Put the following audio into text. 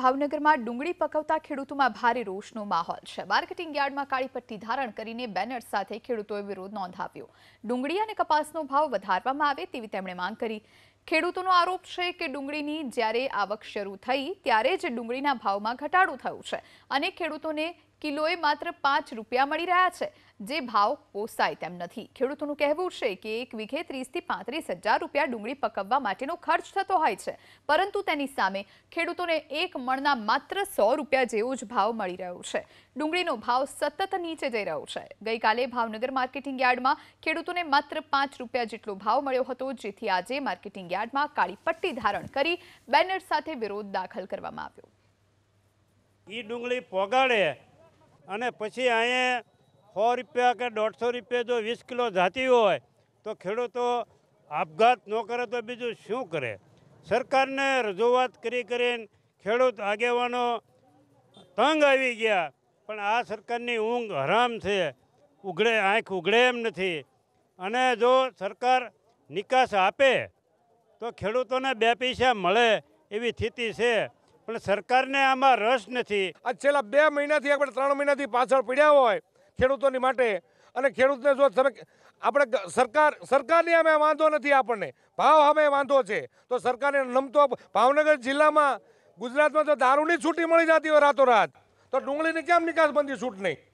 ભાવનગરમાં ડુંગળી પકવતા ખેડૂતોમાં ભારે રોષનો માહોલ છે માર્કેટિંગ યાર્ડમાં કાળી પટ્ટી ધારણ કરીને બેનર સાથે ખેડૂતોએ વિરોધ નોંધાવ્યો ડુંગળી અને કપાસનો ભાવ વધારવામાં આવે તેવી તેમણે માંગ કરી ખેડૂતોનો આરોપ છે કે ડુંગળીની જ્યારે આવક શરૂ થઈ ત્યારે જ ડુંગળીના ભાવમાં ઘટાડો થયો છે અને ખેડૂતોને કિલોએ માત્ર પાંચ રૂપિયા મળી રહ્યા છે જે ભાવ પોસાય તેમ નથી ખેડૂતોનું કહેવું છે કે એક વીઘે ત્રીસથી પાંત્રીસ હજાર રૂપિયા ડુંગળી પકવવા માટેનો ખર્ચ થતો હોય છે પરંતુ તેની સામે ખેડૂતોને એક મણના માત્ર સો રૂપિયા જેવો જ ભાવ મળી રહ્યો છે ડુંગળીનો ભાવ સતત નીચે જઈ રહ્યો છે ગઈકાલે ભાવનગર માર્કેટિંગ યાર્ડમાં ખેડૂતોને માત્ર પાંચ રૂપિયા જેટલો ભાવ મળ્યો હતો જેથી આજે માર્કેટિંગ યાર્ડમાં કાળી પટ્ટી ધારણ કરી બેનર સાથે વિરોધ દાખલ કરવામાં આવ્યો એ ડુંગળી પોગાડે અને પછી અહીંયા સો રૂપિયા કે દોઢસો રૂપિયા જો વીસ કિલો જાતી હોય તો ખેડૂતો આપઘાત ન કરે તો બીજું શું કરે સરકારને રજૂઆત કરી કરીને ખેડૂત આગેવાનો તંગ આવી ગયા પણ આ સરકારની ઊંઘ હરામ છે ઉઘડે આંખ ઉઘડે એમ નથી અને જો સરકાર નિકાસ આપે તો ખેડૂતોને બે પૈસા મળે એવી સ્થિતિ છે પણ સરકારને આમાં રસ નથી આ છેલ્લા બે મહિનાથી આપણે ત્રણ મહિનાથી પાછળ પડ્યા હોય ખેડૂતોની માટે અને ખેડૂતને જો તમે આપણે સરકાર સરકારની અમે વાંધો નથી આપણને ભાવ અમે વાંધો છે તો સરકારને નમતો ભાવનગર જિલ્લામાં ગુજરાતમાં તો દારૂની છૂટી મળી જતી હોય રાતોરાત તો ડુંગળીની કેમ નિકાસબંધી છૂટ નહીં